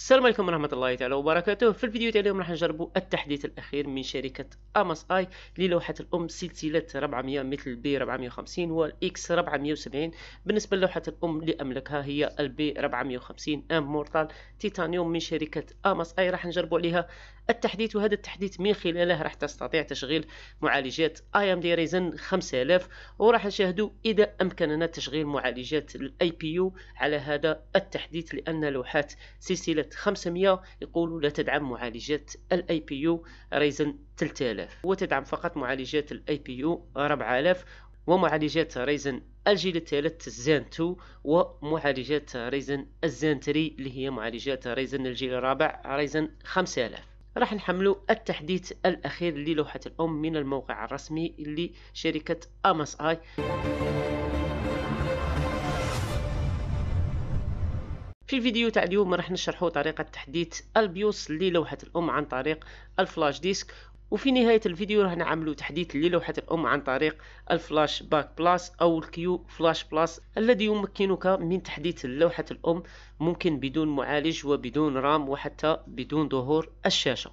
السلام عليكم ورحمة الله تعالى وبركاته في الفيديو اليوم راح نجربوا التحديث الأخير من شركة أماس آي للوحة الأم سلسلة 400 مثل بي 450 والإكس 470 بالنسبة للوحة الأم اللي أملكها هي البي 450 أم مورتال تيتانيوم من شركة أماس آي راح نجربوا عليها التحديث وهذا التحديث من خلاله راح تستطيع تشغيل معالجات اي ام دي ريزن 5000 وراح نشاهدوا اذا امكننا تشغيل معالجات الاي بي يو على هذا التحديث لان لوحات سلسله 500 يقولوا لا تدعم معالجات الاي بي يو ريزن 3000 وتدعم فقط معالجات الاي بي يو 4000 ومعالجات ريزن الجيل الثالث زين 2 ومعالجات ريزن الزين 3 اللي هي معالجات ريزن الجيل الرابع ريزن 5000 راح نحملو التحديث الأخير للوحة الأم من الموقع الرسمي لشركة أمس آي في الفيديو تاع اليوم راح نشرحو طريقة تحديث البيوس للوحة الأم عن طريق الفلاش ديسك وفي نهاية الفيديو راح نعملو تحديث للوحة الأم عن طريق الفلاش باك بلاس أو الكيو فلاش بلاس الذي يمكنك من تحديث لوحة الأم ممكن بدون معالج وبدون رام وحتى بدون ظهور الشاشة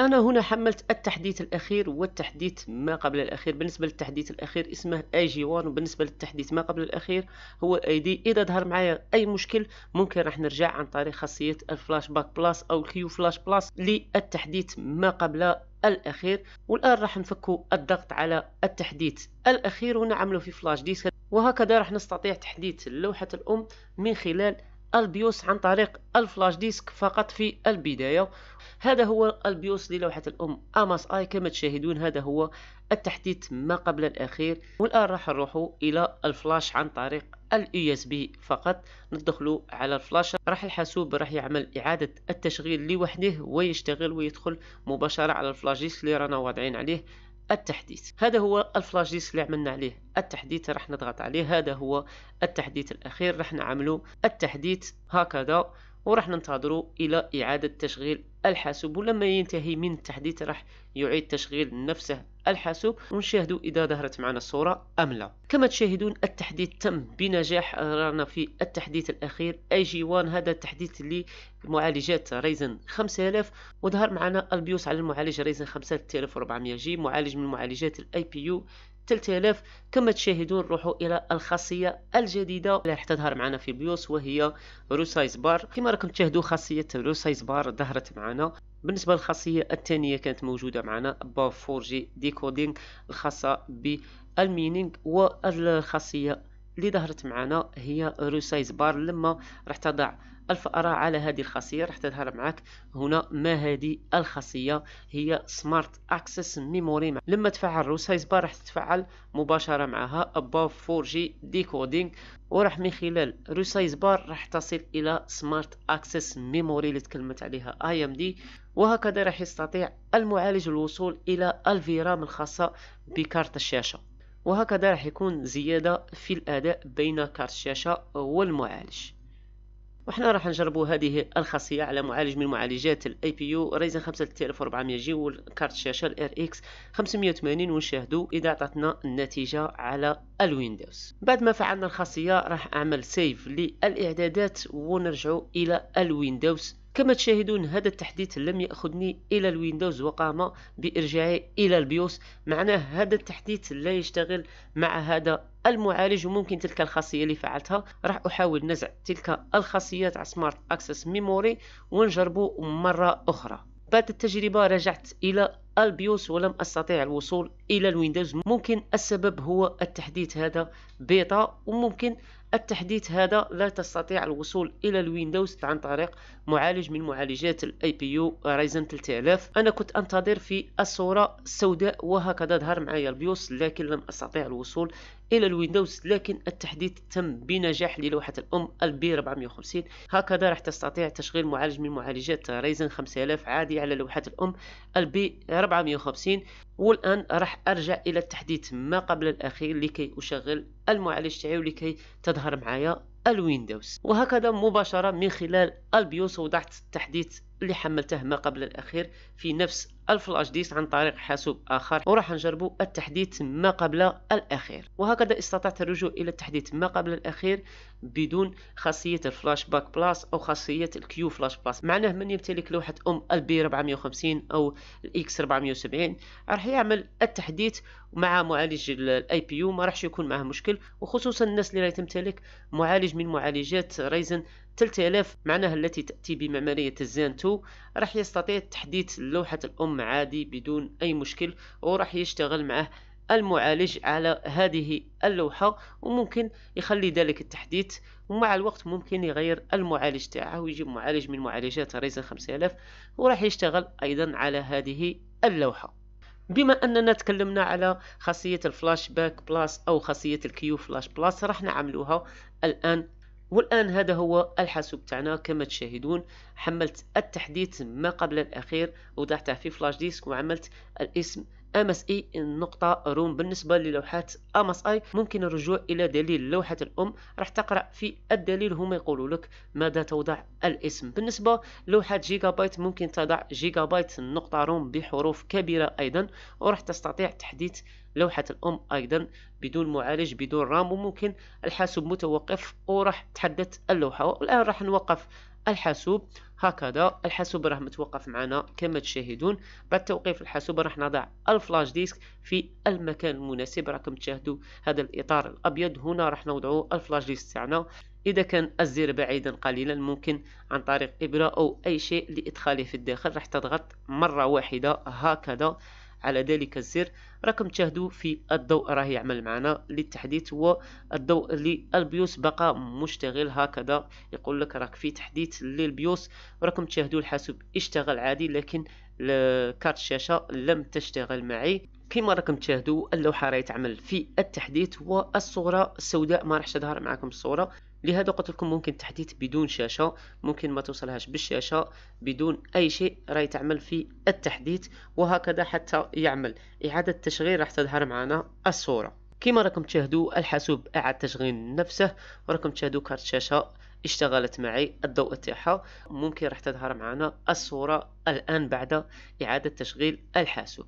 أنا هنا حملت التحديث الأخير والتحديث ما قبل الأخير بالنسبة للتحديث الأخير اسمه أي جي وبالنسبة للتحديث ما قبل الأخير هو أي دي إذا ظهر معايا أي مشكل ممكن راح نرجع عن طريق خاصية الفلاش باك بلاس أو الكيو فلاش بلاس للتحديث ما قبل الاخير والان راح نفكوا الضغط على التحديث الاخير ونعمله في فلاش ديسك وهكذا راح نستطيع تحديث لوحة الام من خلال البيوس عن طريق الفلاش ديسك فقط في البداية هذا هو البيوس للوحة الأم أماس آي كما تشاهدون هذا هو التحديث ما قبل الأخير والآن راح نروح إلى الفلاش عن طريق الاي اس بي فقط ندخلو على الفلاش راح الحاسوب راح يعمل إعادة التشغيل لوحده ويشتغل ويدخل مباشرة على الفلاش ديسك اللي رانا واضعين عليه التحديث هذا هو الفلاش ديسك اللي عملنا عليه التحديث راح نضغط عليه هذا هو التحديث الاخير راح نعملو التحديث هكذا وراح ننتظروا الى اعادة تشغيل الحاسوب ولما ينتهي من التحديث راح يعيد تشغيل نفسه الحاسوب ونشاهدوا اذا ظهرت معنا الصورة ام لا كما تشاهدون التحديث تم بنجاح رانا في التحديث الاخير اي جي 1 هذا التحديث لمعالجات رايزن 5000 وظهر معنا البيوس على المعالج رايزن 5400 جي معالج من معالجات الاي بي يو 3000 كما تشاهدون نروحوا الى الخاصيه الجديده اللي راح تظهر معنا في البيوس وهي روسايز بار كما راكم تشاهدوا خاصيه روسايز بار ظهرت معنا بالنسبه للخاصيه الثانيه كانت موجوده معنا باف 4 جي ديكودينغ الخاصه بالمينينغ والخاصيه اللي ظهرت معنا هي روسايز بار لما راح تضع الفأرة على هذه الخاصية راح تظهر معك هنا ما هذه الخاصية هي سمارت اكسس ميموري لما تفعل روسايز بار راح تتفعل مباشرة معها اباف 4 جي decoding وراح من خلال روسايز بار راح تصل الى سمارت اكسس ميموري اللي تكلمت عليها دي وهكذا راح يستطيع المعالج الوصول الى الفيرام الخاصة بكارت الشاشة وهكذا راح يكون زيادة في الأداء بين كارت الشاشة والمعالج وحنا راح نجربو هذه الخاصية على معالج من معالجات الاي بي يو رايزن 5400 جي والكارت الشاشة الار اكس 580 ونشاهدوا اذا عطاتنا النتيجة على الويندوز بعد ما فعلنا الخاصية راح اعمل سيف للاعدادات ونرجعو الى الويندوز كما تشاهدون هذا التحديث لم يأخذني إلى الويندوز وقام بإرجاعي إلى البيوس معناه هذا التحديث لا يشتغل مع هذا المعالج وممكن تلك الخاصية اللي فعلتها راح أحاول نزع تلك الخاصيات على سمارت أكسس ميموري ونجربه مرة أخرى بعد التجربة رجعت إلى البيوس ولم أستطيع الوصول إلى الويندوز ممكن السبب هو التحديث هذا بيتا وممكن التحديث هذا لا تستطيع الوصول الى الويندوز عن طريق معالج من معالجات الاي بي يو رايزن 3000 انا كنت انتظر في الصوره السوداء وهكذا ظهر معايا البيوس لكن لم استطيع الوصول الى الويندوز لكن التحديث تم بنجاح للوحه الام البي 450 هكذا راح تستطيع تشغيل معالج من معالجات رايزن 5000 عادي على لوحه الام البي 450 والان راح ارجع الى التحديث ما قبل الاخير لكي اشغل المعالج تاعي ولكي تظهر معايا الويندوز وهكذا مباشره من خلال البيوس وضعت التحديث اللي حملته ما قبل الأخير في نفس الفلاش ديس عن طريق حاسوب آخر وراح نجربوا التحديث ما قبل الأخير وهكذا استطعت الرجوع إلى التحديث ما قبل الأخير بدون خاصية الفلاش باك بلاس أو خاصية الكيو فلاش بلاس معناه من يمتلك لوحة أم البي 450 أو الإكس 470 راح يعمل التحديث مع معالج الاي بي يو ما راحش يكون معاه مشكل وخصوصا الناس اللي تمتلك معالج من معالجات رايزن 3000 معناها التي تأتي بمعمارية تو راح يستطيع تحديث لوحة الأم عادي بدون أي مشكل وراح يشتغل معه المعالج على هذه اللوحة وممكن يخلي ذلك التحديث ومع الوقت ممكن يغير المعالج تاعه ويجيب معالج من معالجات ريزن 5000 وراح يشتغل أيضا على هذه اللوحة بما اننا تكلمنا على خاصيه الفلاش باك بلاس او خاصيه الكيو فلاش بلاس راح نعملوها الان والآن هذا هو الحاسوب تاعنا كما تشاهدون حملت التحديث ما قبل الأخير وضعته في فلاش ديسك وعملت الاسم ام اس اي النقطه روم بالنسبه للوحات ام اس اي ممكن الرجوع الى دليل لوحة الام راح تقرا في الدليل هما يقولوا لك ماذا توضع الاسم بالنسبه لوحه جيجا بايت ممكن تضع جيجا بايت النقطه روم بحروف كبيره ايضا وراح تستطيع تحديث لوحة الأم أيضا بدون معالج بدون رام وممكن الحاسوب متوقف وراح تحدث اللوحة والآن راح نوقف الحاسوب هكذا الحاسوب راه متوقف معنا كما تشاهدون بعد توقيف الحاسوب راح نضع الفلاش ديسك في المكان المناسب راكم تشاهدوا هذا الاطار الابيض هنا راح نوضع الفلاش ديسك تاعنا اذا كان الزر بعيدا قليلا ممكن عن طريق ابره او اي شيء لادخاله في الداخل راح تضغط مره واحده هكذا على ذلك الزر راكم تشاهدوا في الضوء راه يعمل معنا للتحديث هو الضوء للبيوس بقى مشتغل هكذا يقول لك راك في تحديث للبيوس راكم تشاهدوا الحاسوب اشتغل عادي لكن كارت الشاشه لم تشتغل معي كما راكم تشاهدوا اللوحه راه تعمل في التحديث والصوره السوداء ما راحش تظهر معكم الصوره لهذا قلت لكم ممكن تحديث بدون شاشة ممكن ما توصلهاش بالشاشة بدون أي شيء راهي تعمل في التحديث وهكذا حتى يعمل إعادة تشغيل راح تظهر معنا الصورة كما راكم تشاهدوا الحاسوب اعاد تشغيل نفسه وراكم تشاهدوا كارت شاشه اشتغلت معي الضوء تاعها ممكن راح تظهر معنا الصوره الان بعد اعاده تشغيل الحاسوب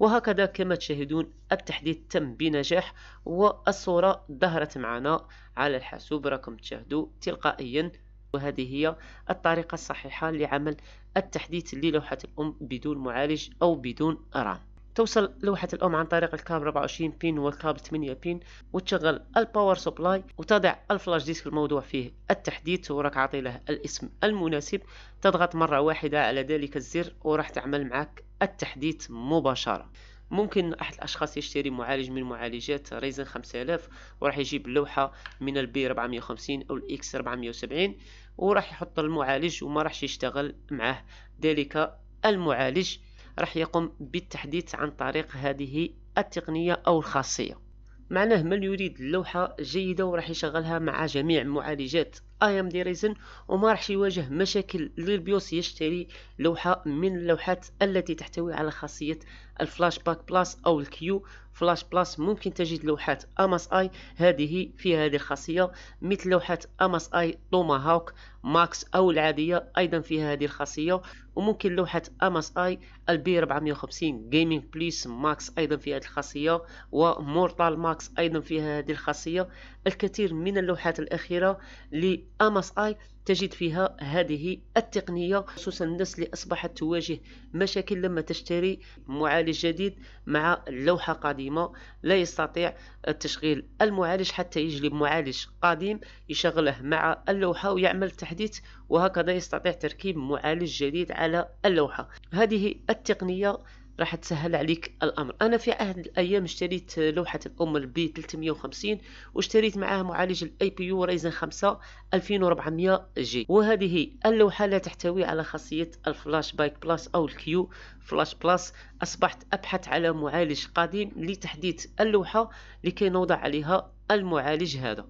وهكذا كما تشاهدون التحديث تم بنجاح والصورة ظهرت معنا على الحاسوب راكم تشاهدوا تلقائيا وهذه هي الطريقة الصحيحة لعمل التحديث للوحة الأم بدون معالج أو بدون رام توصل لوحة الأم عن طريق الكابل 24 بين والكابل 8 بين وتشغل الباور سبلاي وتضع الفلاش ديسك الموضوع فيه التحديث وراك عاطي له الاسم المناسب تضغط مرة واحدة على ذلك الزر وراح تعمل معك التحديث مباشرة ممكن احد الاشخاص يشتري معالج من معالجات ريزن 5000 وراح يجيب لوحه من البي 450 او الاكس 470 وراح يحط المعالج وما راحش يشتغل معه ذلك المعالج راح يقوم بالتحديث عن طريق هذه التقنية أو الخاصية معناه من يريد اللوحة جيدة وراح يشغلها مع جميع معالجات اي ام دي ريزن وما راحش يواجه مشاكل للبيوس يشتري لوحة من اللوحات التي تحتوي على خاصية الفلاش باك بلاس او الكيو فلاش بلاس ممكن تجد لوحات اماس اي هذه فيها هذه الخاصية مثل لوحات اماس اي توما هاوك ماكس او العادية ايضا فيها هذه الخاصية وممكن لوحة اماس اي البي 450 جيمنج بليس ماكس ايضا فيها هذه الخاصية ومورتال ماكس ايضا فيها هذه الخاصية الكثير من اللوحات الاخيرة اماس اي تجد فيها هذه التقنيه خصوصا الناس اللي اصبحت تواجه مشاكل لما تشتري معالج جديد مع لوحه قديمه لا يستطيع تشغيل المعالج حتى يجلب معالج قديم يشغله مع اللوحه ويعمل تحديث وهكذا يستطيع تركيب معالج جديد على اللوحه هذه التقنيه راح تسهل عليك الامر انا في عهد الايام اشتريت لوحه الام البي 350 واشتريت معها معالج الاي بي يو رايزن 5 2400 جي وهذه اللوحه لا تحتوي على خاصيه الفلاش بايك بلاس او الكيو فلاش بلاس اصبحت ابحث على معالج قديم لتحديث اللوحه لكي نوضع عليها المعالج هذا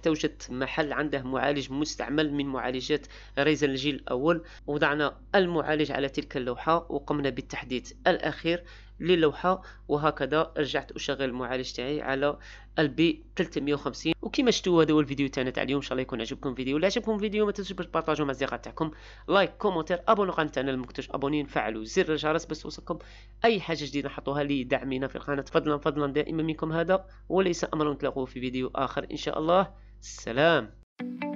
حتى وجدت محل عنده معالج مستعمل من معالجات ريزن الجيل الأول وضعنا المعالج على تلك اللوحة وقمنا بالتحديث الأخير للوحة وهكذا رجعت أشغل المعالج تاعي على البي 350 وكما شفتوا هذا هو الفيديو تاعنا تاع اليوم ان شاء الله يكون عجبكم الفيديو لا عجبكم الفيديو ما تنسوش تبارطاجوه مع الاصدقاء تاعكم لايك كومونتير ابونو القناه تاعنا المكتوش ابونين فعلوا زر الجرس باش توصلكم اي حاجه جديده نحطوها لدعمنا في القناه فضلا فضلا دائما منكم هذا وليس امرا نتلاقوه في فيديو اخر ان شاء الله سلام